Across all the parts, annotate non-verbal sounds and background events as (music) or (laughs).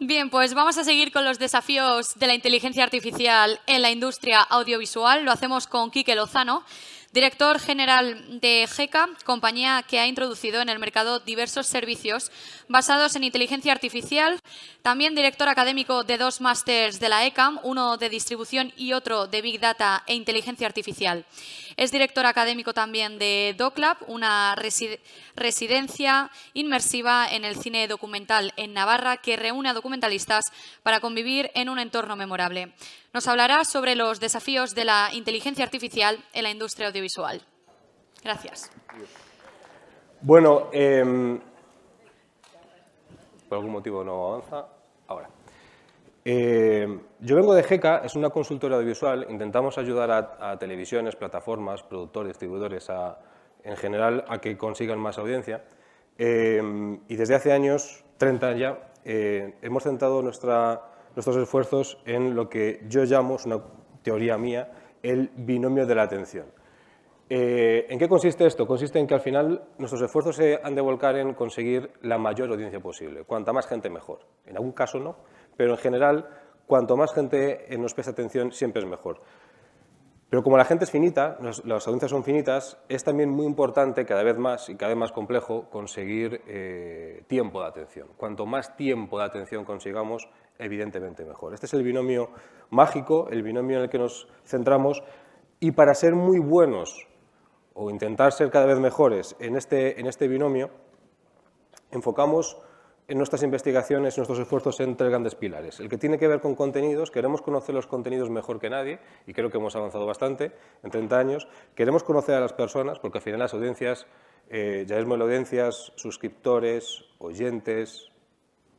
Bien, pues vamos a seguir con los desafíos de la inteligencia artificial en la industria audiovisual. Lo hacemos con Quique Lozano, director general de GECA, compañía que ha introducido en el mercado diversos servicios basados en inteligencia artificial, también director académico de dos másters de la ECAM, uno de distribución y otro de Big Data e inteligencia artificial. Es director académico también de DocLab, una residencia inmersiva en el cine documental en Navarra que reúne a documentalistas para convivir en un entorno memorable nos hablará sobre los desafíos de la inteligencia artificial en la industria audiovisual. Gracias. Bueno, em, por algún motivo no avanza. Ahora. Em, yo vengo de GECA, es una consultora audiovisual. Intentamos ayudar a, televisiones, plataformas, productores, distribuidores, en general, a que consigan más audiencia. Em, y desde hace años, 30 ya, eh, hemos centrado nuestra nuestros esfuerzos en lo que yo llamo, es una teoría mía, el binomio de la atención. Eh, ¿En qué consiste esto? Consiste en que al final nuestros esfuerzos se han de volcar en conseguir la mayor audiencia posible, cuanta más gente mejor. En algún caso no, pero en general, cuanto más gente nos presta atención, siempre es mejor. Pero como la gente es finita, las audiencias son finitas, es también muy importante, cada vez más y cada vez más complejo, conseguir eh, tiempo de atención. Cuanto más tiempo de atención consigamos, evidentemente mejor. Este es el binomio mágico, el binomio en el que nos centramos y para ser muy buenos o intentar ser cada vez mejores en este, en este binomio, enfocamos en nuestras investigaciones, nuestros esfuerzos se entregan grandes pilares. El que tiene que ver con contenidos, queremos conocer los contenidos mejor que nadie, y creo que hemos avanzado bastante en 30 años. Queremos conocer a las personas, porque al final las audiencias, eh, ya es muy audiencias, suscriptores, oyentes,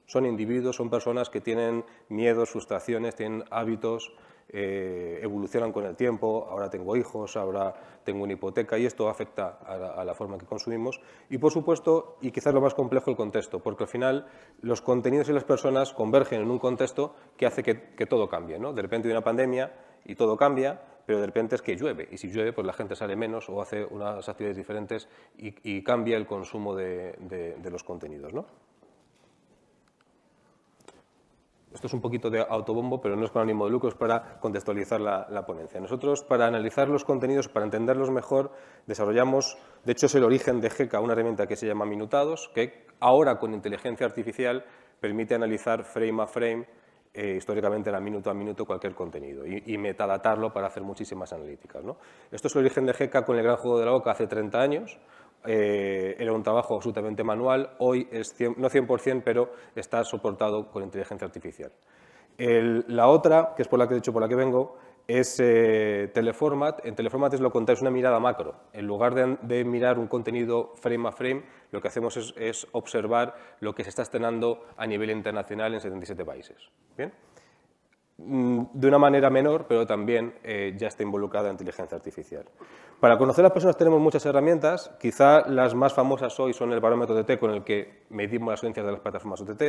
son individuos, son personas que tienen miedos, frustraciones, tienen hábitos, eh, evolucionan con el tiempo, ahora tengo hijos, ahora tengo una hipoteca y esto afecta a la, forma que consumimos. Y por supuesto, y quizás lo más complejo, el contexto, porque al final los contenidos y las personas convergen en un contexto que hace que, todo cambie. ¿no? De repente hay una pandemia y todo cambia, pero de repente es que llueve, y si llueve pues la gente sale menos o hace unas actividades diferentes y, cambia el consumo de, de los contenidos. ¿no? esto es un poquito de autobombo, pero no es con ánimo de lucro, es para contextualizar la, ponencia. Nosotros, para analizar los contenidos, para entenderlos mejor, desarrollamos, de hecho es el origen de GECA, una herramienta que se llama Minutados, que ahora con inteligencia artificial permite analizar frame a frame, eh, históricamente era minuto a minuto cualquier contenido y, metadatarlo para hacer muchísimas analíticas. Esto es el origen de GECA con el gran juego de la boca hace 30 años, eh, era un trabajo absolutamente manual, hoy es no 100%, pero está soportado con inteligencia artificial. la otra, que es por la que he hecho por la que vengo, es eh, Teleformat. En Teleformat es lo contáis es una mirada macro. En lugar de, mirar un contenido frame a frame, lo que hacemos es, observar lo que se está estrenando a nivel internacional en 77 países. ¿Bien? Mm, de una manera menor, pero también eh, ya está involucrada en inteligencia artificial. Para conocer a las personas tenemos muchas herramientas, quizá las más famosas hoy son el barómetro de T con el que medimos las audiencias de las plataformas OTT,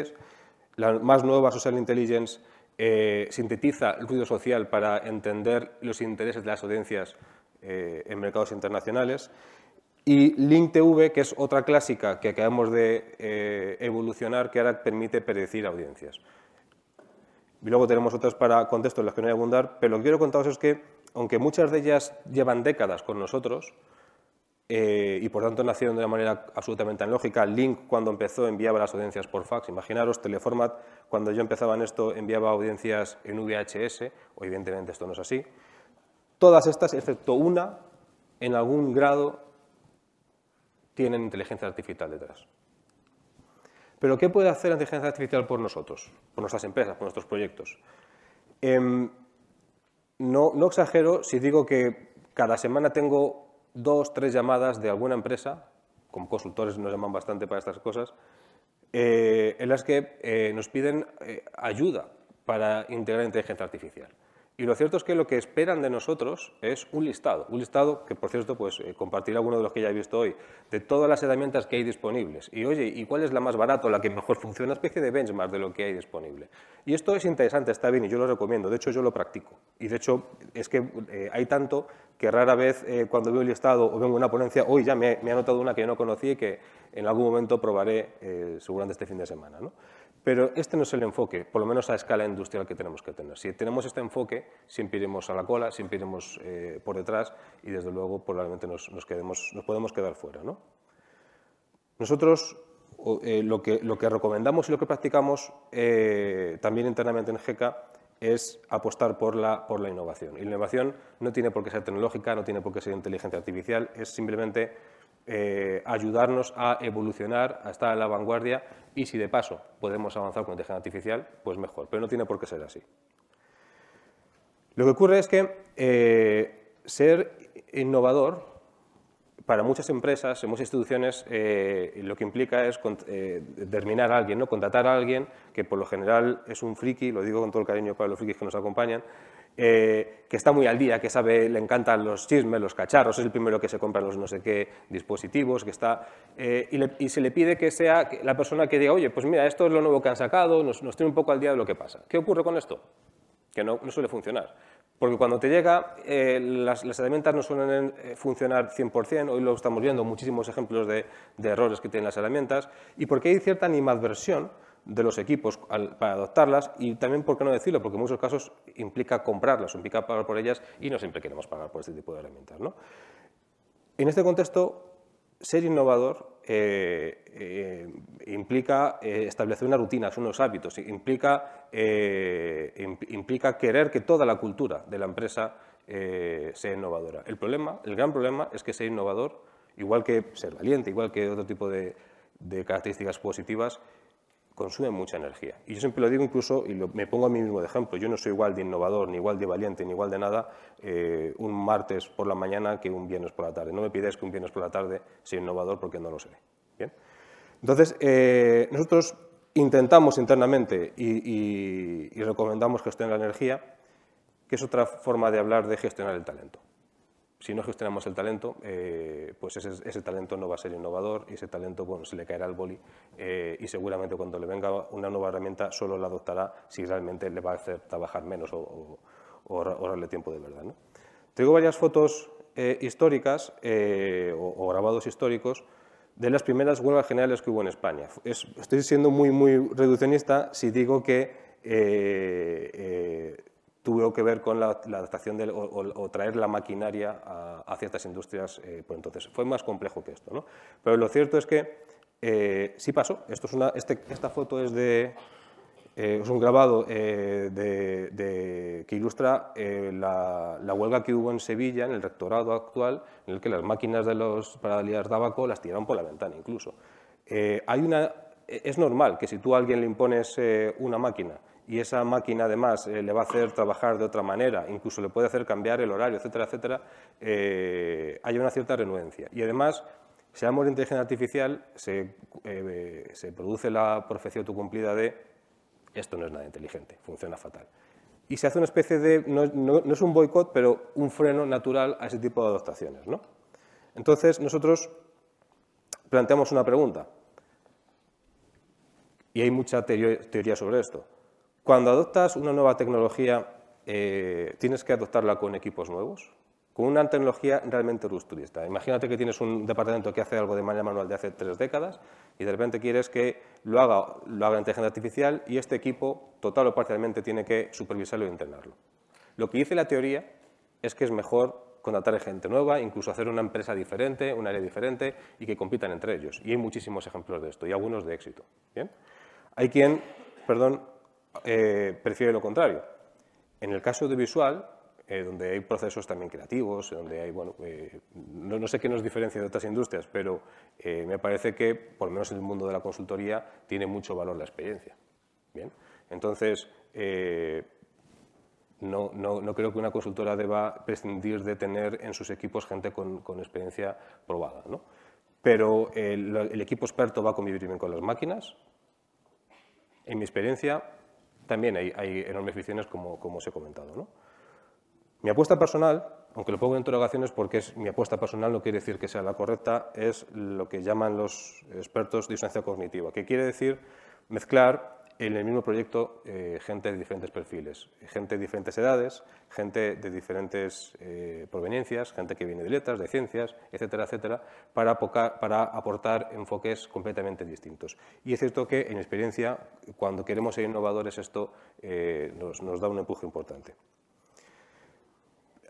la más nueva Social Intelligence eh, sintetiza el ruido social para entender los intereses de las audiencias eh, en mercados internacionales y LinkTV, que es otra clásica que acabamos de evolucionar, que ahora permite predecir audiencias. Y luego tenemos otras para contextos en los que no voy a abundar, pero lo que quiero contaros es que, aunque muchas de ellas llevan décadas con nosotros, eh, y por tanto nacieron de una manera absolutamente analógica. Link, cuando empezó, enviaba las audiencias por fax. Imaginaros, Teleformat, cuando yo empezaba en esto, enviaba audiencias en VHS, o evidentemente esto no es así. Todas estas, excepto una, en algún grado tienen inteligencia artificial detrás. Pero ¿qué puede hacer la inteligencia artificial por nosotros, por nuestras empresas, por nuestros proyectos? Em, no, exagero si digo que cada semana tengo dos, tres llamadas de alguna empresa, como consultores nos llaman bastante para estas cosas, eh, en las que eh, nos piden eh, ayuda para integrar inteligencia artificial. Y lo cierto es que lo que esperan de nosotros es un listado, un listado que, por cierto, pues eh, compartirá alguno de los que ya he visto hoy, de todas las herramientas que hay disponibles. Y oye, ¿y cuál es la más barata o la que mejor funciona? Una especie de benchmark de lo que hay disponible. Y esto es interesante, está bien, y yo lo recomiendo. De hecho, yo lo practico. Y de hecho, es que eh, hay tanto que rara vez eh, cuando veo el listado o vengo una ponencia, hoy ya me, ha notado una que yo no conocí y que en algún momento probaré seguramente este fin de semana. ¿no? Pero este no es el enfoque, por lo menos a escala industrial que tenemos que tener. Si tenemos este enfoque, siempre iremos a la cola, siempre iremos eh, por detrás y desde luego probablemente nos, podemos quedar fuera. ¿no? Nosotros eh, lo, que, recomendamos y lo que practicamos eh, también internamente en GECA es apostar por la, por la innovación. la innovación no tiene por qué ser tecnológica, no tiene por qué ser inteligencia artificial, es simplemente eh, ayudarnos a evolucionar, a estar a la vanguardia y si de paso podemos avanzar con inteligencia artificial, pues mejor, pero no tiene por qué ser así. Lo que ocurre es que eh, ser innovador para muchas empresas, en muchas instituciones, eh, lo que implica es terminar a alguien, ¿no? contratar a alguien que por lo general es un friki, lo digo con todo el cariño para los frikis que nos acompañan, eh, que está muy al día, que sabe, le encantan los chismes, los cacharros, es el primero que se compra los no sé qué dispositivos, que está, eh, y, se le pide que sea la persona que diga, oye, pues mira, esto es lo nuevo que han sacado, nos, tiene un poco al día de lo que pasa. ¿Qué ocurre con esto? Que no, suele funcionar. Porque cuando te llega, eh, las, herramientas no suelen funcionar 100%, hoy lo estamos viendo, muchísimos ejemplos de, de, errores que tienen las herramientas, y porque hay cierta animadversión de los equipos para adoptarlas y también, ¿por qué no decirlo? Porque en muchos casos implica comprarlas, implica pagar por ellas y no siempre queremos pagar por este tipo de herramientas. En este contexto, ser innovador eh, eh, implica eh, establecer unas rutinas, unos hábitos, implica, implica querer que toda la cultura de la empresa sea innovadora. El problema, el gran problema es que ser innovador, igual que ser valiente, igual que otro tipo de, de características positivas, consume mucha energía. Y yo siempre lo digo incluso, y me pongo a mí mismo de ejemplo, yo no soy igual de innovador, ni igual de valiente, ni igual de nada eh, un martes por la mañana que un viernes por la tarde. No me pidáis que un viernes por la tarde sea innovador porque no lo seré. ¿Bien? Entonces, eh, nosotros intentamos internamente y, y recomendamos gestionar la energía, que es otra forma de hablar de gestionar el talento si no gestionamos el talento, eh, pues ese, talento no va a ser innovador y ese talento bueno, se le caerá al boli eh, y seguramente cuando le venga una nueva herramienta solo la adoptará si realmente le va a hacer trabajar menos o, o, ahorrarle tiempo de verdad. Tengo varias fotos eh, históricas o, grabados históricos de las primeras huelgas generales que hubo en España. estoy siendo muy, muy reduccionista si digo que tuvo que ver con la, adaptación o, traer la maquinaria a, ciertas industrias eh, por pues entonces. Fue más complejo que esto. ¿no? Pero lo cierto es que eh, sí pasó. Esto este, esta foto es de... Eh, es un grabado que ilustra la, huelga que hubo en Sevilla, en el rectorado actual, en el que las máquinas de los de abaco las tiraron por la ventana incluso. hay una, es normal que si tú a alguien le impones una máquina y esa máquina además eh, le va a hacer trabajar de otra manera, incluso le puede hacer cambiar el horario, etcétera, etcétera, eh, hay una cierta renuencia. Y además, si hablamos de inteligencia artificial, eh, se, produce la profecía autocumplida de esto no es nada inteligente, funciona fatal. Y se hace una especie de, no, es un boicot, pero un freno natural a ese tipo de adaptaciones. Entonces, nosotros planteamos una pregunta, y hay mucha teoría sobre esto. Cuando adoptas una nueva tecnología, eh, tienes que adoptarla con equipos nuevos, con una tecnología realmente rusturista. Imagínate que tienes un departamento que hace algo de manera manual de hace tres décadas y de repente quieres que lo haga, lo haga inteligencia artificial y este equipo, total o parcialmente, tiene que supervisarlo e internarlo. Lo que dice la teoría es que es mejor contratar gente nueva, incluso hacer una empresa diferente, un área diferente y que compitan entre ellos. Y hay muchísimos ejemplos de esto y algunos de éxito. Hay quien, perdón, eh, prefiere lo contrario. En el caso de visual eh, donde hay procesos también creativos, donde hay, bueno, eh, no, sé qué nos diferencia de otras industrias, pero me parece que, por lo menos en el mundo de la consultoría, tiene mucho valor la experiencia. entonces, no, creo que una consultora deba prescindir de tener en sus equipos gente con, experiencia probada, ¿no? Pero el, el equipo experto va a convivir con las máquinas. En mi experiencia, también hay, enormes visiones como, como, os he comentado. Mi apuesta personal, aunque lo pongo en interrogaciones porque es mi apuesta personal, no quiere decir que sea la correcta, es lo que llaman los expertos disonancia cognitiva, que quiere decir mezclar en el mismo proyecto eh, gente de diferentes perfiles, gente de diferentes edades, gente de diferentes eh, proveniencias, gente que viene de letras, de ciencias, etcétera, etcétera, para, aportar enfoques completamente distintos. Y es cierto que en experiencia, cuando queremos ser innovadores, esto eh, nos da un empuje importante.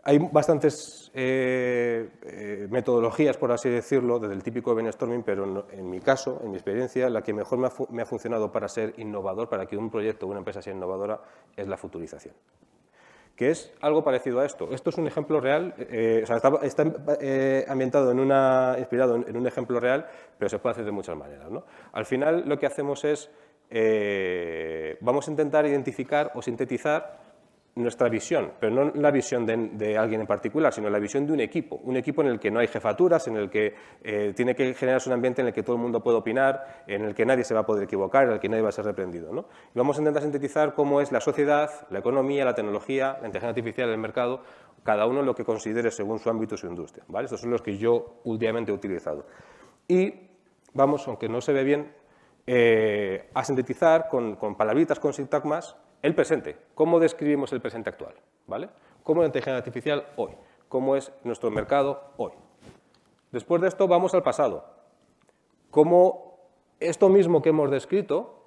Hay bastantes eh, eh, metodologías, por así decirlo, desde el típico brainstorming, pero en, mi caso, en mi experiencia, la que mejor me ha, funcionado para ser innovador, para que un proyecto o una empresa sea innovadora, es la futurización. Que es algo parecido a esto. Esto es un ejemplo real, eh, está, ambientado en una, inspirado en, un ejemplo real, pero se puede hacer de muchas maneras. Al final, lo que hacemos es, vamos a intentar identificar o sintetizar nuestra visión, pero no la visión de, alguien en particular, sino la visión de un equipo, un equipo en el que no hay jefaturas, en el que eh, tiene que generarse un ambiente en el que todo el mundo puede opinar, en el que nadie se va a poder equivocar, en el que nadie va a ser reprendido. ¿no? Y vamos a intentar sintetizar cómo es la sociedad, la economía, la tecnología, la inteligencia artificial, el mercado, cada uno lo que considere según su ámbito y su industria. ¿vale? Estos son los que yo últimamente he utilizado. Y vamos, aunque no se ve bien, eh, a sintetizar con palabritas, con sintagmas, el presente. ¿Cómo describimos el presente actual? ¿Vale? ¿Cómo es la inteligencia artificial hoy? ¿Cómo es nuestro mercado hoy? Después de esto vamos al pasado. ¿Cómo esto mismo que hemos descrito,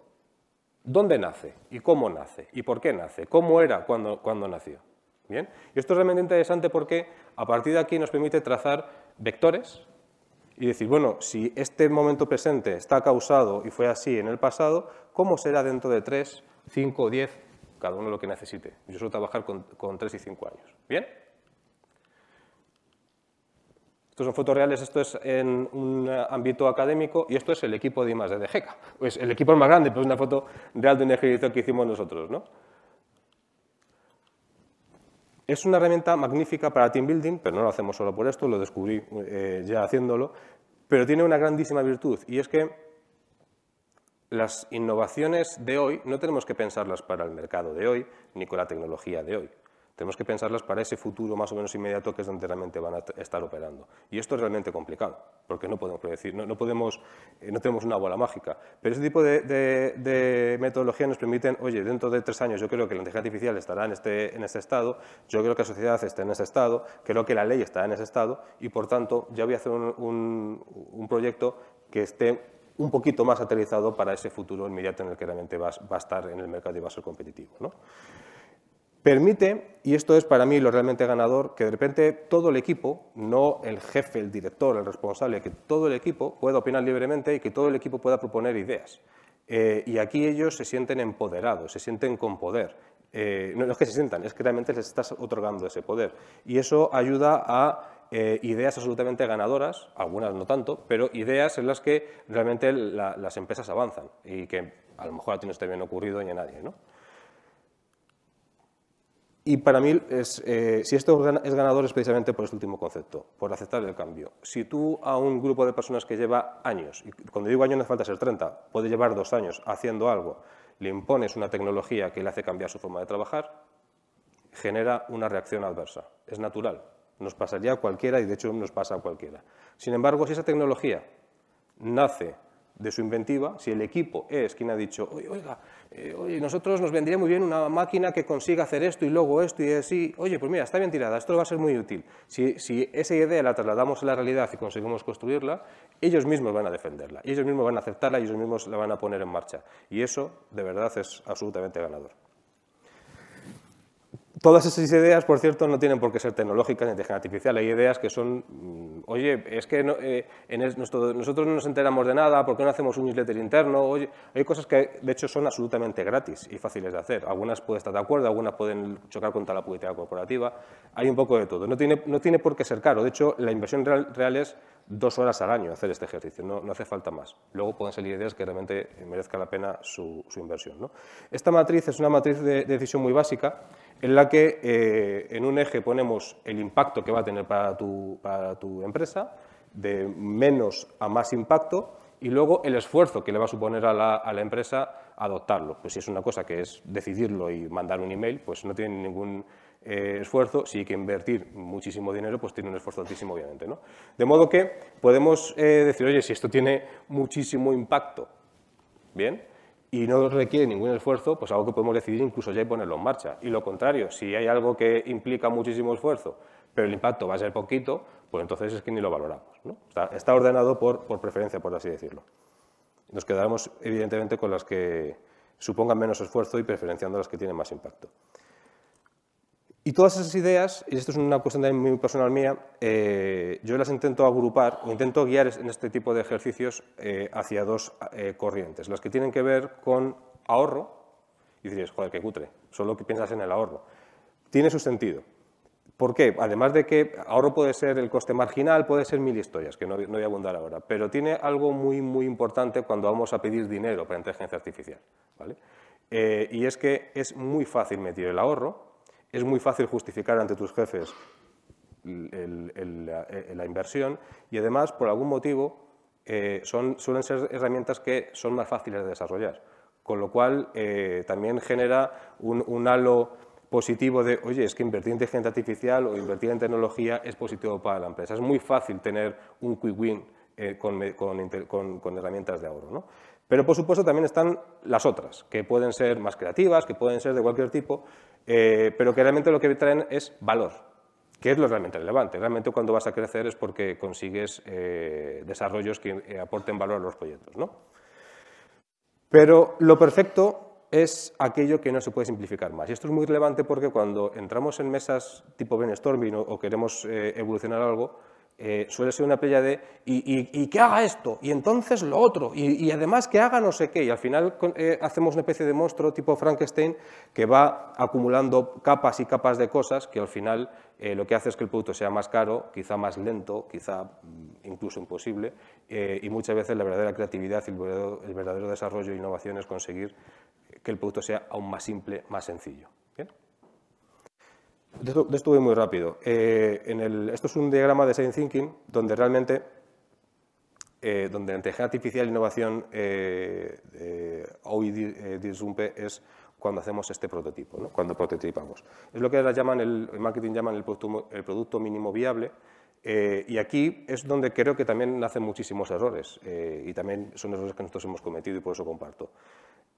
dónde nace y cómo nace y por qué nace? ¿Cómo era cuando, cuando nació? ¿Bien? Y esto es realmente interesante porque a partir de aquí nos permite trazar vectores y decir, bueno, si este momento presente está causado y fue así en el pasado, ¿cómo será dentro de tres 5 o 10, cada uno lo que necesite. Yo suelo trabajar con, 3 y 5 años. ¿Bien? Estos son fotos reales, esto es en un ámbito académico y esto es el equipo de IMAX de GECA. Pues el equipo es más grande, pero es una foto real de un ejercicio que hicimos nosotros. ¿no? Es una herramienta magnífica para team building, pero no lo hacemos solo por esto, lo descubrí eh, ya haciéndolo, pero tiene una grandísima virtud y es que las innovaciones de hoy no tenemos que pensarlas para el mercado de hoy ni con la tecnología de hoy. Tenemos que pensarlas para ese futuro más o menos inmediato que es donde realmente van a estar operando. Y esto es realmente complicado, porque no podemos predecir, no, podemos, eh, tenemos una bola mágica. Pero ese tipo de, metodología nos permiten, oye, dentro de tres años yo creo que la inteligencia artificial estará este, en este, estado, yo creo que la sociedad está en ese estado, creo que la ley está en ese estado, y por tanto ya voy a hacer un proyecto que esté un poquito más aterrizado para ese futuro inmediato en el que realmente va, a estar en el mercado y va a ser competitivo. Permite, y esto es para mí lo realmente ganador, que de repente todo el equipo, no el jefe, el director, el responsable, que todo el equipo pueda opinar libremente y que todo el equipo pueda proponer ideas. Eh, y aquí ellos se sienten empoderados, se sienten con poder. Eh, no es que se sientan, es que realmente les estás otorgando ese poder. Y eso ayuda a eh, ideas absolutamente ganadoras, algunas no tanto, pero ideas en las que realmente las empresas avanzan y que a lo mejor a ti no esté bien ocurrido ni a nadie. ¿no? Y para mí, eh, si esto es ganador es precisamente por este último concepto, por aceptar el cambio. Si tú a un grupo de personas que lleva años, y cuando digo años no falta ser 30, puede llevar dos años haciendo algo, le impones una tecnología que le hace cambiar su forma de trabajar, genera una reacción adversa. Es natural, nos pasaría a cualquiera y de hecho nos pasa a cualquiera. Sin embargo, si esa tecnología nace de su inventiva, si el equipo es quien ha dicho, oiga, eh, nosotros nos vendría muy bien una máquina que consiga hacer esto y luego esto y así, oye, pues mira, está bien tirada, esto va a ser muy útil. Si, si, esa idea la trasladamos a la realidad y conseguimos construirla, ellos mismos van a defenderla, ellos mismos van a aceptarla y ellos mismos la van a poner en marcha. Y eso, de verdad, es absolutamente ganador. Todas esas ideas, por cierto, no tienen por qué ser tecnológicas ni inteligencia artificial. Hay ideas que son, mm, oye, es que eh, nosotros no nos enteramos de nada, ¿por qué no hacemos un newsletter interno? hay cosas que, de hecho, son absolutamente gratis y fáciles de hacer. Algunas pueden estar de acuerdo, algunas pueden chocar contra la política corporativa. Hay un poco de todo. No tiene, no tiene por qué ser caro. De hecho, la inversión real, es dos horas al año hacer este ejercicio, no, hace falta más. Luego pueden salir ideas que realmente merezca la pena su, inversión. Esta matriz es una matriz de decisión muy básica en la que eh, en un eje ponemos el impacto que va a tener para tu, empresa, de menos a más impacto, y luego el esfuerzo que le va a suponer a la, empresa adoptarlo. Pues si es una cosa que es decidirlo y mandar un email, pues no tiene ningún eh, esfuerzo. Si hay que invertir muchísimo dinero, pues tiene un esfuerzo altísimo, obviamente. ¿no? De modo que podemos eh, decir, oye, si esto tiene muchísimo impacto, bien, y no requiere ningún esfuerzo, pues algo que podemos decidir incluso ya y ponerlo en marcha. Y lo contrario, si hay algo que implica muchísimo esfuerzo, pero el impacto va a ser poquito, pues entonces es que ni lo valoramos. Está, ordenado por, por preferencia, por así decirlo. Nos quedaremos, evidentemente, con las que supongan menos esfuerzo y preferenciando las que tienen más impacto. Y todas esas ideas, y esto es una cuestión también muy personal mía, eh, yo las intento agrupar, intento guiar en este tipo de ejercicios eh, hacia dos eh, corrientes. Las que tienen que ver con ahorro, y diréis, joder, qué cutre, solo que piensas en el ahorro. Tiene su sentido. ¿Por qué? Además de que ahorro puede ser el coste marginal, puede ser mil historias, que no, no voy a abundar ahora, pero tiene algo muy, muy importante cuando vamos a pedir dinero para inteligencia artificial. ¿vale? y es que es muy fácil meter el ahorro es muy fácil justificar ante tus jefes eh, la inversión y además, por algún motivo, eh, suelen ser herramientas que son más fáciles de desarrollar, con lo cual eh, también genera un, un, halo positivo de, oye, es que invertir en inteligencia artificial o invertir en tecnología es positivo para la empresa. Es muy fácil tener un quick win eh, eh, con, herramientas de ahorro. ¿no? Pero por supuesto también están las otras, que pueden ser más creativas, que pueden ser de cualquier tipo, eh, pero que realmente lo que traen es valor, que es lo realmente relevante. Realmente cuando vas a crecer es porque consigues desarrollos que aporten valor a los proyectos. ¿no? Pero lo perfecto es aquello que no se puede simplificar más. Y esto es muy relevante porque cuando entramos en mesas tipo brainstorming o, queremos evolucionar algo, eh, suele ser una playa de y, y, que haga esto, y entonces lo otro, y, además que haga no sé qué, y al final eh, hacemos una especie de monstruo tipo Frankenstein que va acumulando capas y capas de cosas que al final eh, lo que hace es que el producto sea más caro, quizá más lento, quizá mm, incluso imposible, y muchas veces la verdadera creatividad y el verdadero, desarrollo e innovación es conseguir que el producto sea aún más simple, más sencillo. De esto, voy muy rápido. Eh, esto es un diagrama de Design Thinking donde realmente, eh, donde inteligencia artificial e innovación eh, hoy eh, disrumpe es cuando hacemos este prototipo, cuando prototipamos. Es lo que ahora llaman el, marketing llaman el producto, mínimo viable, y aquí es donde creo que también nacen muchísimos errores y también son errores que nosotros hemos cometido y por eso comparto.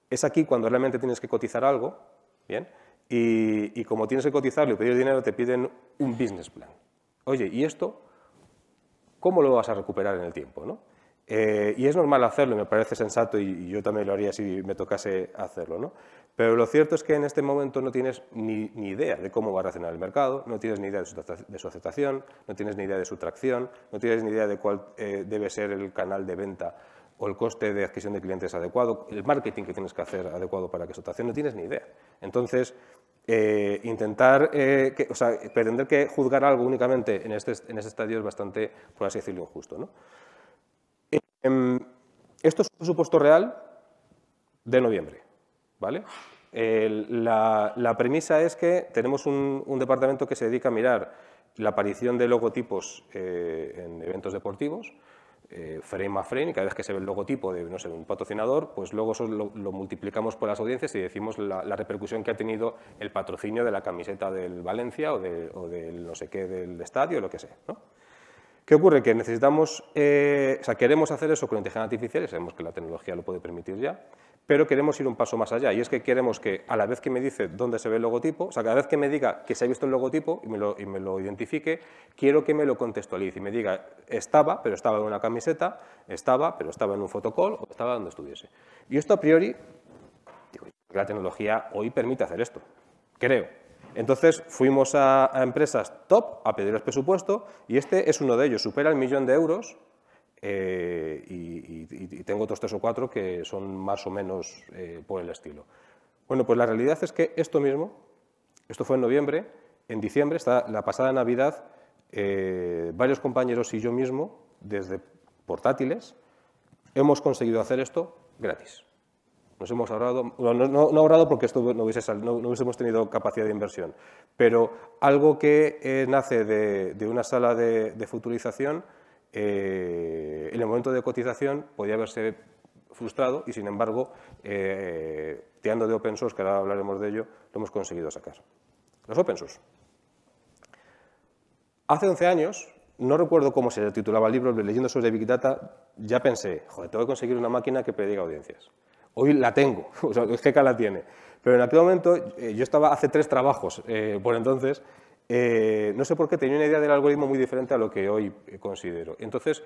Es aquí cuando realmente tienes que cotizar algo, ¿bien? y, como tienes que cotizarlo y pedir dinero, te piden un business plan. Oye, ¿y esto cómo lo vas a recuperar en el tiempo? ¿no? Eh, y es normal hacerlo, me parece sensato y, yo también lo haría si me tocase hacerlo. ¿no? Pero lo cierto es que en este momento no tienes ni, idea de cómo va a reaccionar el mercado, no tienes ni idea de su, aceptación, no tienes ni idea de su tracción, no tienes ni idea de cuál eh, debe ser el canal de venta o el coste de adquisición de clientes adecuado, el marketing que tienes que hacer adecuado para que eso te no tienes ni idea. Entonces, eh, intentar, eh, o sea, pretender que juzgar algo únicamente en este, este estadio es bastante, por así decirlo, injusto. Em, esto es un supuesto real de noviembre, ¿vale? La, premisa es que tenemos un, departamento que se dedica a mirar la aparición de logotipos eh, en eventos deportivos eh, frame a frame, cada vez que se ve el logotipo de no sé, un patrocinador, pues luego eso lo, multiplicamos por las audiencias y decimos la, repercusión que ha tenido el patrocinio de la camiseta del Valencia o, de, del no sé qué del estadio, o lo que sea. ¿Qué ocurre? Que necesitamos, eh, o sea, queremos hacer eso con inteligencia artificial, sabemos que la tecnología lo puede permitir ya, pero queremos ir un paso más allá y es que queremos que a la vez que me dice dónde se ve el logotipo, o sea, cada vez que me diga que se ha visto el logotipo y me lo, identifique, quiero que me lo contextualice y me diga estaba, pero estaba en una camiseta, estaba, pero estaba en un fotocall o estaba donde estuviese. Y esto a priori, digo, la tecnología hoy permite hacer esto, creo. Entonces fuimos a, a empresas top a pedirles presupuesto y este es uno de ellos, supera el millón de euros eh, y, tengo otros tres o cuatro que son más o menos eh, por el estilo. Bueno, pues la realidad es que esto mismo, esto fue en noviembre, en diciembre, está la pasada Navidad, eh, varios compañeros y yo mismo, desde portátiles, hemos conseguido hacer esto gratis. Nos hemos ahorrado, no, ahorrado porque esto no, hubiese, no, hubiésemos tenido capacidad de inversión, pero algo que nace de, de, una sala de futurización eh, en el momento de cotización podía haberse frustrado y, sin embargo, eh, tirando de open source, que ahora hablaremos de ello, lo hemos conseguido sacar. Los open source. Hace 11 años, no recuerdo cómo se titulaba el libro, leyendo sobre Big Data, ya pensé, joder, tengo que conseguir una máquina que prediga audiencias. Hoy la tengo, (laughs) o sea, acá la tiene. Pero en aquel momento, eh, yo estaba hace tres trabajos eh, por entonces, eh, no sé por qué tenía una idea del algoritmo muy diferente a lo que hoy eh, considero. Entonces,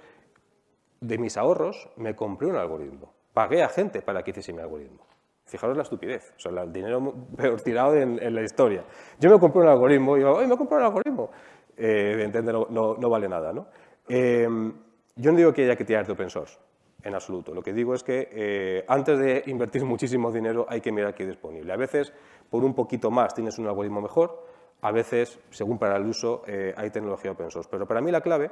de mis ahorros me compré un algoritmo. Pagué a gente para que hiciese mi algoritmo. Fijaros la estupidez, o sea, el dinero (laughs) peor tirado en, la historia. Yo me compré un algoritmo y digo, ¡ay, me compré un algoritmo! Eh, no, vale nada, ¿no? Eh, yo no digo que haya que tirar de open source, en absoluto. Lo que digo es que antes de invertir (laughs) muchísimo dinero hay que mirar qué hay disponible. A veces, por un poquito más, tienes un algoritmo mejor, a veces, según para el uso, eh, hay tecnología open source. Pero para mí la clave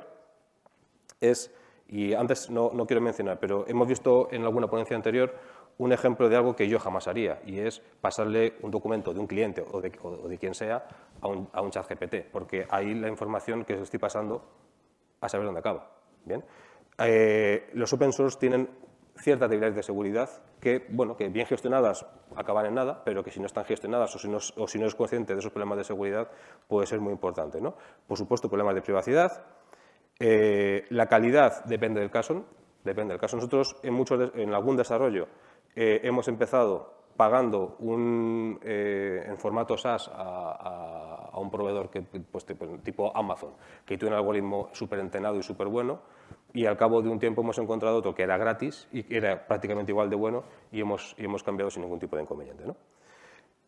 es, y antes no, quiero mencionar, pero hemos visto en alguna ponencia anterior un ejemplo de algo que yo jamás haría, y es pasarle un documento de un cliente o de, quien sea a un, chat GPT, porque ahí la información que estoy pasando a saber dónde acaba. ¿bien? Eh, los open source tienen ciertas debilidades de seguridad que, bueno, que bien gestionadas acaban en nada, pero que si no están gestionadas o si no, si no es consciente de esos problemas de seguridad puede ser muy importante. ¿no? Por supuesto, problemas de privacidad. Eh, la calidad depende del caso. Depende del caso. Nosotros en, muchos en algún desarrollo eh, hemos empezado pagando un, eh, en formato SaaS a, un proveedor que, pues, tipo, tipo, Amazon, que tiene un algoritmo súper entrenado y súper bueno, y al cabo de un tiempo hemos encontrado otro que era gratis y que era prácticamente igual de bueno y hemos, hemos cambiado sin ningún tipo de inconveniente.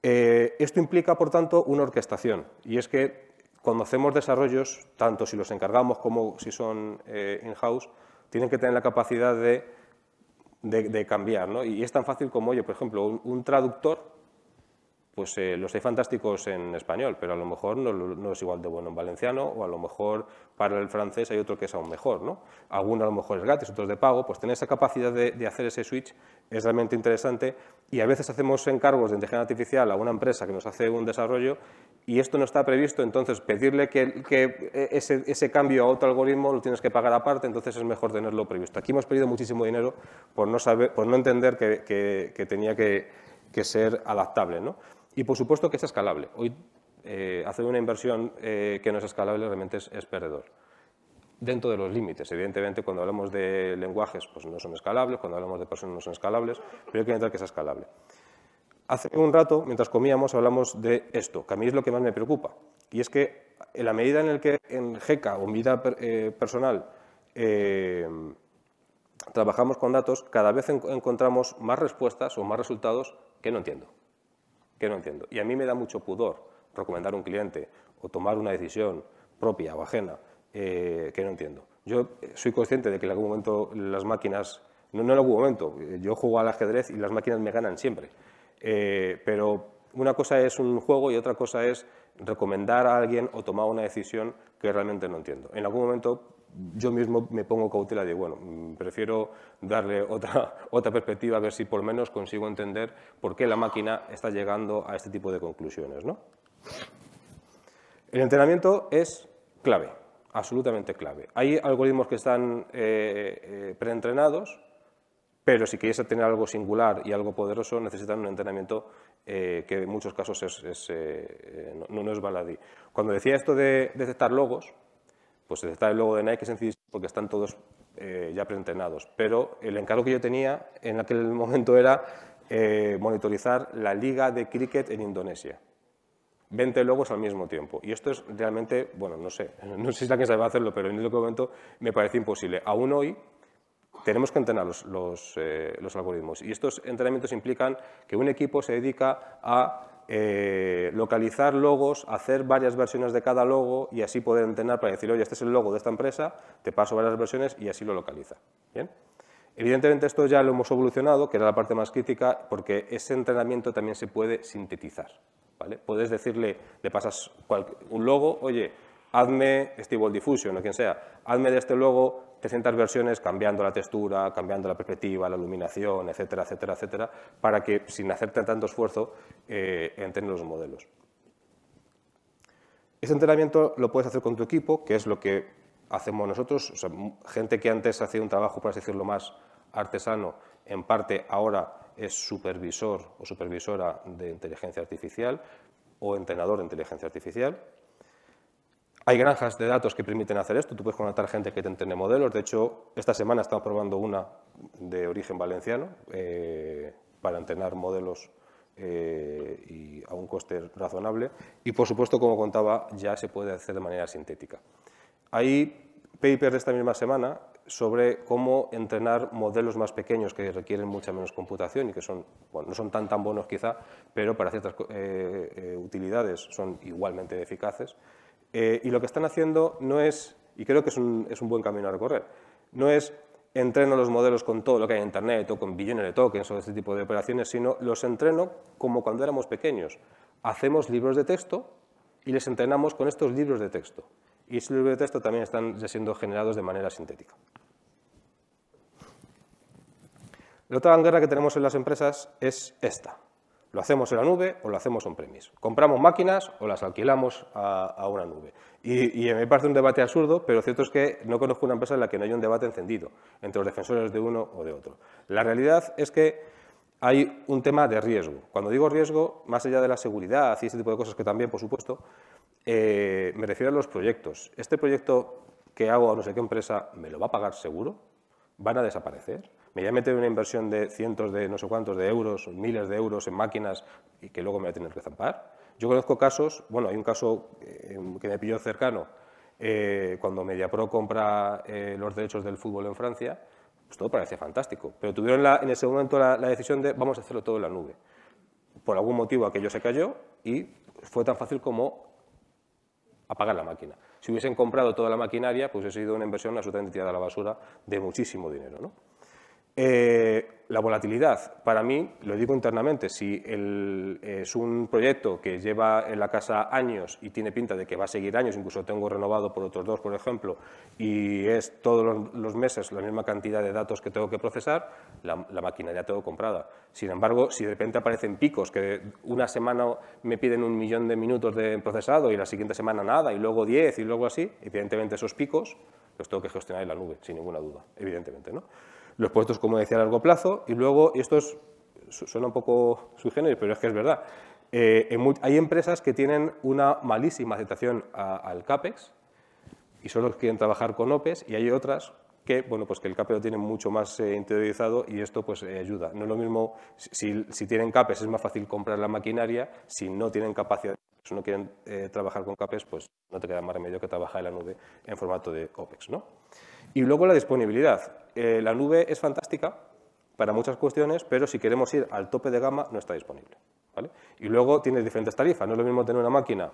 Eh, esto implica, por tanto, una orquestación y es que cuando hacemos desarrollos, tanto si los encargamos como si son eh, in-house, tienen que tener la capacidad de, de, cambiar. Y es tan fácil como, oye, por ejemplo, un traductor pues eh, los hay fantásticos en español, pero a lo mejor no, es igual de bueno en valenciano, o a lo mejor para el francés hay otro que es aún mejor, ¿no? Alguno a lo mejor es gratis, otros de pago, pues tener esa capacidad de, hacer ese switch es realmente interesante y a veces hacemos encargos de inteligencia artificial a una empresa que nos hace un desarrollo y esto no está previsto, entonces pedirle que, eh, ese, cambio a otro algoritmo lo tienes que pagar aparte, entonces es mejor tenerlo previsto. Aquí hemos perdido muchísimo dinero por no, entender que, que tenía que, ser adaptable, ¿no? Y por supuesto que es escalable. Hoy eh, hacer una inversión eh, que no es escalable realmente es, perdedor. Dentro de los límites, evidentemente cuando hablamos de lenguajes pues no son escalables, cuando hablamos de personas no son escalables, pero hay que entender que es escalable. Hace un rato, mientras comíamos, hablamos de esto, que a mí es lo que más me preocupa. Y es que en la medida en la que en GECA o mi vida eh, personal trabajamos con datos, cada vez encontramos más respuestas o más resultados que no entiendo que no entiendo. Y a mí me da mucho pudor recomendar a un cliente o tomar una decisión propia o ajena eh, que no entiendo. Yo eh, soy consciente de que en algún momento las máquinas, no, en algún momento, eh, yo juego al ajedrez y las máquinas me ganan siempre. pero una cosa es un juego y otra cosa es recomendar a alguien o tomar una decisión que realmente no entiendo. En algún momento yo mismo me pongo cautela de, bueno, mm, prefiero darle (laughs) otra, perspectiva, a ver si por menos consigo entender por qué la máquina está llegando a este tipo de conclusiones. ¿no? El entrenamiento es clave, absolutamente clave. Hay algoritmos que están eh, eh, preentrenados, pero si quieres tener algo singular y algo poderoso, necesitan un entrenamiento eh, que en muchos casos no, no, es baladí. Cuando decía esto de detectar logos, pues se está el logo de Nike es sencillo porque están todos eh, ya preentrenados. Pero el encargo que yo tenía en aquel momento era eh, monitorizar la liga de cricket en Indonesia. 20 logos al mismo tiempo. Y esto es realmente, bueno, no sé, (laughs) no sé si alguien sabe hacerlo, pero en ese momento me parece imposible. Aún hoy tenemos que entrenar los, eh, los algoritmos. Y estos entrenamientos implican que un equipo se dedica a eh, localizar logos, hacer varias versiones de cada logo y así poder entrenar para decir, oye, este es el logo de esta empresa, te paso varias versiones y así lo localiza. ¿Bien? Evidentemente esto ya lo hemos evolucionado, que era la parte más crítica, porque ese entrenamiento también se puede sintetizar. ¿vale? Puedes decirle, le pasas un logo, oye, hazme Stable Diffusion o quien sea, hazme de este logo 300 versiones cambiando la textura, cambiando la perspectiva, la iluminación, etcétera, etcétera, etcétera, para que sin hacer tanto esfuerzo eh, entren entrenen los modelos. Ese entrenamiento lo puedes hacer con tu equipo, que es lo que hacemos nosotros. gente que antes hacía un trabajo, por así decirlo, más artesano, en parte ahora es supervisor o supervisora de inteligencia artificial o entrenador de inteligencia artificial. Hay granjas de datos que permiten hacer esto, tú puedes conectar gente que te entrene modelos, de hecho, esta semana estamos probando una de origen valenciano eh, para entrenar modelos eh, a un coste razonable y, por supuesto, como contaba, ya se puede hacer de manera sintética. Hay papers de esta misma semana sobre cómo entrenar modelos más pequeños que requieren mucha menos computación y que no son tan, tan buenos quizá, pero para ciertas eh, utilidades son igualmente eficaces. Eh, y lo que están haciendo no es, y creo que es un, buen camino a recorrer, no es entreno los modelos con todo lo que hay en Internet o con billones de tokens o este tipo de operaciones, sino los entreno como cuando éramos pequeños. Hacemos libros de texto y les entrenamos con estos libros de texto. Y esos libros de texto también están ya siendo generados de manera sintética. La otra gran guerra que tenemos en las empresas es esta. Lo hacemos en la nube o lo hacemos on-premise. Compramos máquinas o las alquilamos a, una nube. Y, me parece un debate absurdo, pero cierto es que no conozco una empresa en la que no haya un debate encendido entre los defensores de uno o de otro. La realidad es que hay un tema de riesgo. Cuando digo riesgo, más allá de la seguridad y ese tipo de cosas que también, por supuesto, eh, me refiero a los proyectos. Este proyecto que hago a no sé qué empresa, ¿me lo va a pagar seguro? ¿Van a desaparecer? me voy a meter una inversión de cientos de no sé cuántos de euros, miles de euros en máquinas y que luego me voy a tener que zampar. Yo conozco casos, bueno, hay un caso eh, que me pilló cercano, eh, cuando Mediapro compra eh, los derechos del fútbol en Francia, pues todo parecía fantástico, pero tuvieron en ese momento la, decisión de vamos a hacerlo todo en la nube. Por algún motivo aquello se cayó y fue tan fácil como apagar la máquina. Si hubiesen comprado toda la maquinaria, pues hubiese sido una inversión absolutamente tirada a la basura de muchísimo dinero. ¿no? Eh, la volatilidad, para mí, lo digo internamente, si eh, es un proyecto que lleva en la casa años y tiene pinta de que va a seguir años, incluso tengo renovado por otros dos, por ejemplo, y es todos los, meses la misma cantidad de datos que tengo que procesar, la, máquina maquinaria tengo comprada. Sin embargo, si de repente aparecen picos, que una semana me piden un millón de minutos de procesado y la siguiente semana nada, y luego 10 y luego así, evidentemente esos picos los tengo que gestionar en la nube, sin ninguna duda, evidentemente. ¿no? los puestos, como decía, a largo plazo, y luego, y esto suena un poco su pero es que es verdad, eh, hay empresas que tienen una malísima aceptación al CAPEX y solo quieren trabajar con OPEX y hay otras que, bueno, pues que el CAPEX lo tienen mucho más eh, interiorizado y esto pues eh, ayuda. No es lo mismo, si, tienen CAPEX es más fácil comprar la maquinaria, si no tienen capacidad si no quieren eh, trabajar con CAPES, pues no te queda más remedio que trabajar en la nube en formato de OPEX. Y luego la disponibilidad. Eh, la nube es fantástica para muchas cuestiones, pero si queremos ir al tope de gama no está disponible. ¿vale? Y luego tienes diferentes tarifas. No es lo mismo tener una máquina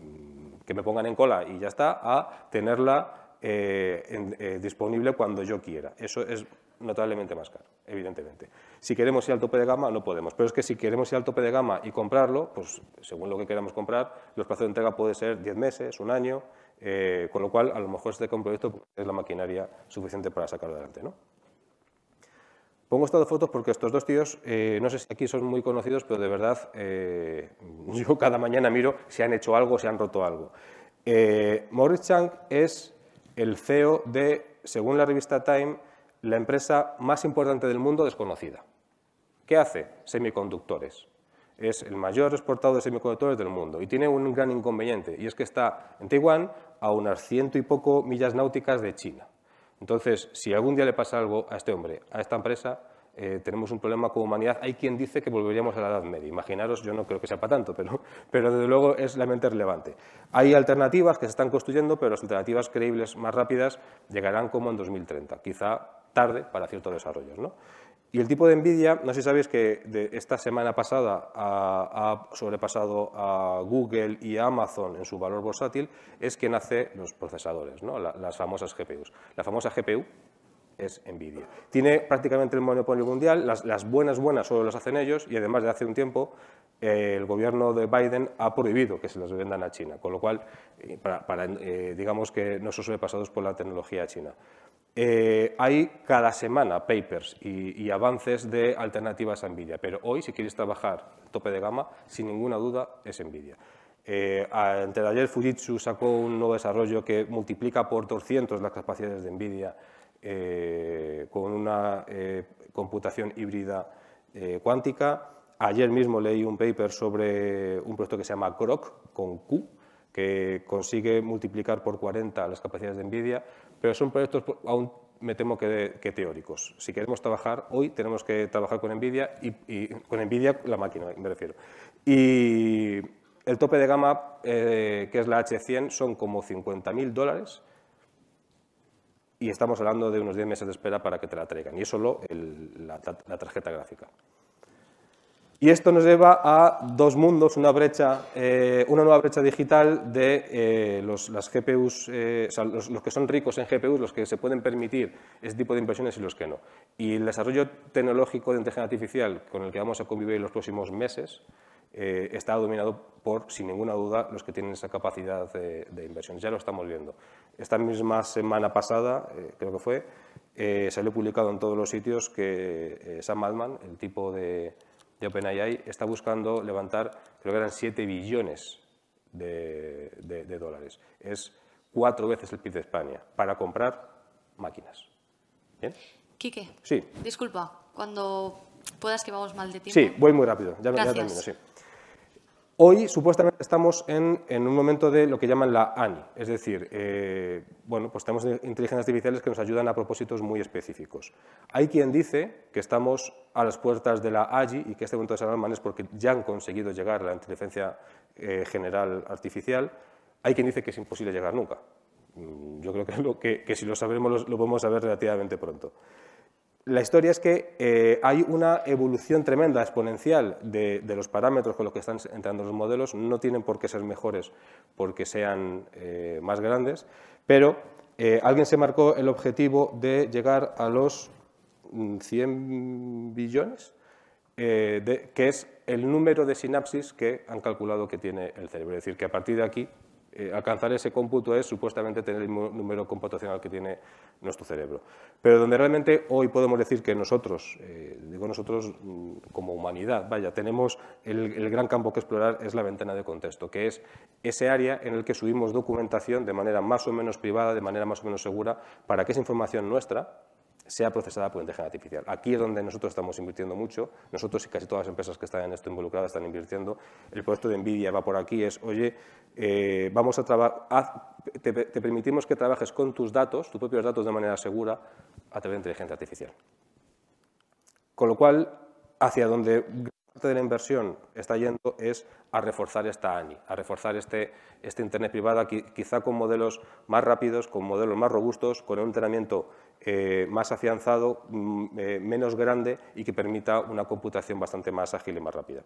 mm, que me pongan en cola y ya está, a tenerla eh, disponible cuando yo quiera. Eso es notablemente más caro, evidentemente. Si queremos ir al tope de gama, no podemos. Pero es que si queremos ir al tope de gama y comprarlo, pues según lo que queramos comprar, los plazos de entrega puede ser 10 meses, un año, eh, con lo cual a lo mejor este proyecto es la maquinaria suficiente para sacarlo adelante. Pongo estas dos fotos porque estos dos tíos, eh, no sé si aquí son muy conocidos, pero de verdad eh, (laughs) yo cada mañana miro si han hecho algo, si han roto algo. Eh, Chang es el CEO de, según la revista Time, la empresa más importante del mundo desconocida. ¿Qué hace? Semiconductores. Es el mayor exportador de semiconductores del mundo y tiene un gran inconveniente, y es que está en Taiwán a unas ciento y poco millas náuticas de China. Entonces, si algún día le pasa algo a este hombre, a esta empresa, eh, tenemos un problema con humanidad. Hay quien dice que volveríamos a la Edad Media. Imaginaros, yo no creo que sea para tanto, pero, pero desde luego es la mente relevante. Hay alternativas que se están construyendo, pero las alternativas creíbles más rápidas llegarán como en 2030, quizá tarde para ciertos desarrollos. ¿no? Y el tipo de envidia, no sé si sabéis que de esta semana pasada ha, sobrepasado a Google y a Amazon en su valor bursátil, es quien hace los procesadores, ¿no? las famosas GPUs. La famosa GPU, es Nvidia. Tiene prácticamente el monopolio mundial, las, buenas buenas solo las hacen ellos y además de hace un tiempo eh, el gobierno de Biden ha prohibido que se las vendan a China, con lo cual eh, para, eh, digamos que no son sobrepasados por la tecnología china. hay cada semana papers y, avances de alternativas a Nvidia, pero hoy si quieres trabajar tope de gama, sin ninguna duda es envidia. Eh, ayer Fujitsu sacó un nuevo desarrollo que multiplica por 200 las capacidades de NVIDIA eh, con una eh, computación híbrida eh, cuántica. Ayer mismo leí un paper sobre un proyecto que se llama Croc, con Q, que consigue multiplicar por 40 las capacidades de NVIDIA, pero son proyectos aún me temo que, teóricos. Si queremos trabajar hoy, tenemos que trabajar con NVIDIA, y, y con NVIDIA la máquina, me refiero. Y el tope de gama, que es la H100, son como 50.000 dólares, y estamos hablando de unos 10 meses de espera para que te la traigan. Y es solo la tarjeta gráfica. Y esto nos lleva a dos mundos, una, brecha, eh, una nueva brecha digital de eh, los, las GPUs, eh, los, que son ricos en GPUs, los que se pueden permitir este tipo de inversiones y los que no. Y el desarrollo tecnológico de inteligencia artificial con el que vamos a convivir en los próximos meses está dominado por, sin ninguna duda, los que tienen esa capacidad de, de inversión. Ya lo estamos viendo. Esta misma semana pasada, creo que fue, salió publicado en todos los sitios que Sam Altman, el tipo de de OpenAI está buscando levantar, creo que eran 7 billones de, dólares. Es cuatro veces el PIB de España para comprar máquinas. ¿Bien? Quique. Sí. Disculpa, cuando puedas que vamos mal de tiempo. Sí, voy muy rápido. Ya, ya termino, sí. Hoy supuestamente estamos en, un momento de lo que llaman la ANI, es decir, eh, bueno, pues tenemos inteligencias artificiales que nos ayudan a propósitos muy específicos. Hay quien dice que estamos a las puertas de la AGI y que este momento de San es porque ya han conseguido llegar a la inteligencia eh, general artificial. Hay quien dice que es imposible llegar nunca. Mm, yo creo que, si lo sabemos lo, lo podemos saber relativamente pronto la historia es que eh, hay una evolución tremenda, exponencial, de, los parámetros con los que están entrando los modelos. No tienen por qué ser mejores porque sean eh, más grandes, pero eh, alguien se marcó el objetivo de llegar a los 100 mm, billones, que es el número de sinapsis que han calculado que tiene el cerebro. Es decir, que a partir de aquí eh, alcanzar ese cómputo es supuestamente tener el número computacional que tiene nuestro cerebro. Pero donde realmente hoy podemos decir que nosotros, eh, digo nosotros mm, como humanidad, vaya, tenemos el, gran campo que explorar es la ventana de contexto, que es ese área en el que subimos documentación de manera más o menos privada, de manera más o menos segura, para que esa información nuestra, sea procesada por inteligencia artificial. Aquí es donde nosotros estamos invirtiendo mucho, nosotros y casi todas las empresas que están en esto involucradas están invirtiendo. El proyecto de NVIDIA va por aquí, es, oye, eh, vamos a trabajar, te, permitimos que trabajes con tus datos, tus propios datos de manera segura, a través de inteligencia artificial. Con lo cual, hacia donde parte de la inversión está yendo es a reforzar esta ANI, a reforzar este, este Internet privado, quizá con modelos más rápidos, con modelos más robustos, con un entrenamiento eh, más afianzado, mm, eh, menos grande y que permita una computación bastante más ágil y más rápida.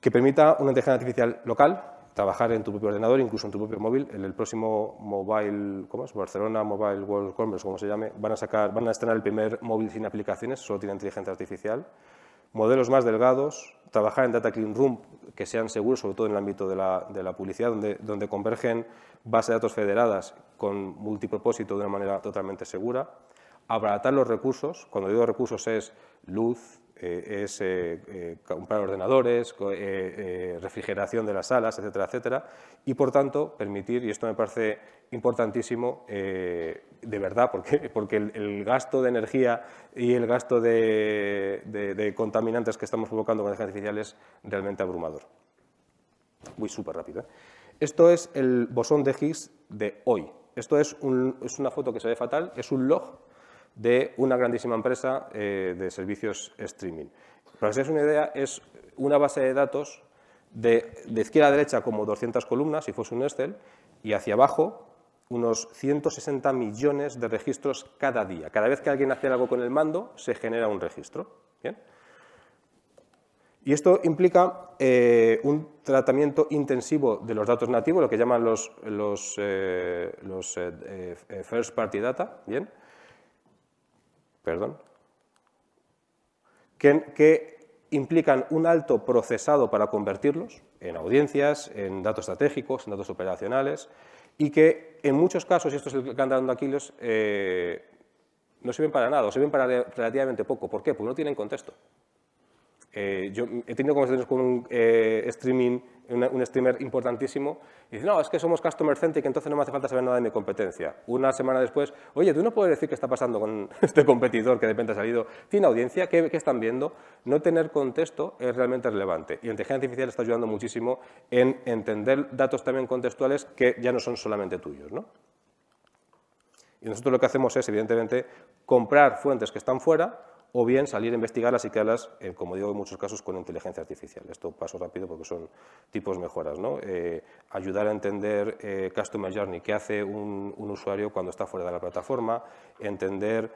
Que permita una inteligencia artificial local, trabajar en tu propio ordenador, incluso en tu propio móvil. En el próximo Mobile, ¿cómo es? Barcelona Mobile World Congress, como se llame, van a, sacar, van a estrenar el primer móvil sin aplicaciones, solo tiene inteligencia artificial. Modelos más delgados, trabajar en Data Clean Room, que sean seguros, sobre todo en el ámbito de la, publicidad, donde, donde, convergen bases de datos federadas con multipropósito de una manera totalmente segura, abaratar los recursos, cuando digo recursos es luz, eh, es eh, eh, comprar ordenadores, refrigeración de las salas, etcétera, etcétera, y por tanto permitir, y esto me parece importantísimo, de verdad, porque, (laughs) porque el, gasto de energía y el gasto de, contaminantes que estamos provocando con energía artificial es realmente abrumador. Voy súper rápido. Esto es el bosón de Higgs de hoy. Esto es, un, es, una foto que se ve fatal, es un log de una grandísima empresa eh, de servicios streaming. Para que una idea, es una base de datos de, de, izquierda a derecha como 200 columnas, si fuese un Excel, y hacia abajo unos 160 millones de registros cada día. Cada vez que alguien hace algo con el mando, se genera un registro. Y esto implica eh, un tratamiento intensivo de los datos nativos, lo que llaman los, los, eh, los first party data, ¿bien? perdón, que, implican un alto procesado para convertirlos en audiencias, en datos estratégicos, en datos operacionales, y que en muchos casos, y esto es el que anda dando Aquiles, eh, no sirven para nada, o sirven para relativamente poco. ¿Por qué? Porque no tienen contexto. Eh, yo he tenido conversaciones con un eh, streaming, un streamer importantísimo, y dice, no, es que somos customer centric, entonces no me hace falta saber nada de mi competencia. Una semana después, oye, tú no puedes decir qué está pasando con (laughs) este competidor que de repente ha salido. sin audiencia? ¿Qué, qué están viendo? No tener contexto es realmente relevante. Y la inteligencia artificial está ayudando muchísimo en entender datos también contextuales que ya no son solamente tuyos. ¿no? Y nosotros lo que hacemos es, evidentemente, comprar fuentes que están fuera o bien salir a investigarlas y quedarlas, eh, como digo, en muchos casos con inteligencia artificial. Esto paso rápido porque son tipos mejoras. ¿no? Eh, ayudar a entender eh, Customer Journey, qué hace un, usuario cuando está fuera de la plataforma, entender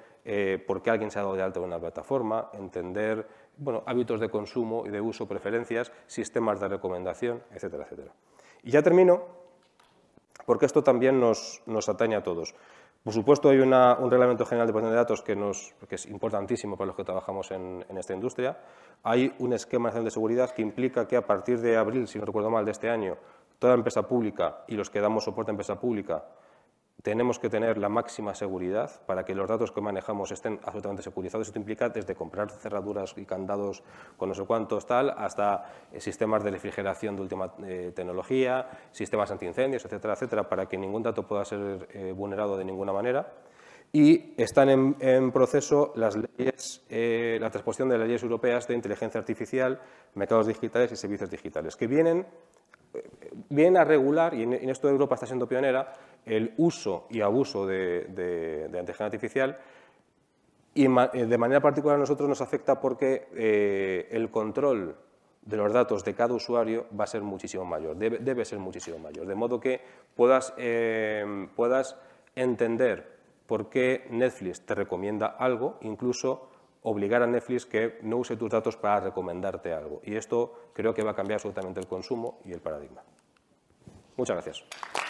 por qué alguien se ha dado de alta en una plataforma, entender bueno, hábitos de consumo y de uso, preferencias, sistemas de recomendación, etcétera, etcétera. Y ya termino, porque esto también nos, nos atañe a todos. Por supuesto, hay un reglamento general de protección de datos que, nos, es importantísimo para los que trabajamos en, esta industria. Hay un esquema nacional de seguridad que implica que a partir de abril, si no recuerdo mal, de este año, toda empresa pública y los que damos soporte a empresa pública tenemos que tener la máxima seguridad para que los datos que manejamos estén absolutamente securizados. Esto implica desde comprar cerraduras y candados con no sé cuántos tal, hasta eh, sistemas de refrigeración de última eh, tecnología, sistemas antiincendios, etcétera, etcétera, para que ningún dato pueda ser eh, vulnerado de ninguna manera. Y están en, proceso las leyes, la transposición de las leyes europeas de inteligencia artificial, mercados digitales y servicios digitales, que vienen, vienen a regular, y en esto Europa está siendo pionera, el uso y abuso de, de, artificial y eh, de manera particular a nosotros nos afecta porque eh, el control de los datos de cada usuario va a ser muchísimo mayor, debe, ser muchísimo mayor, de modo que puedas, em, puedas entender por qué Netflix te recomienda algo, incluso obligar a Netflix que no use tus datos para recomendarte algo. Y esto creo que va a cambiar absolutamente el consumo y el paradigma. Muchas gracias.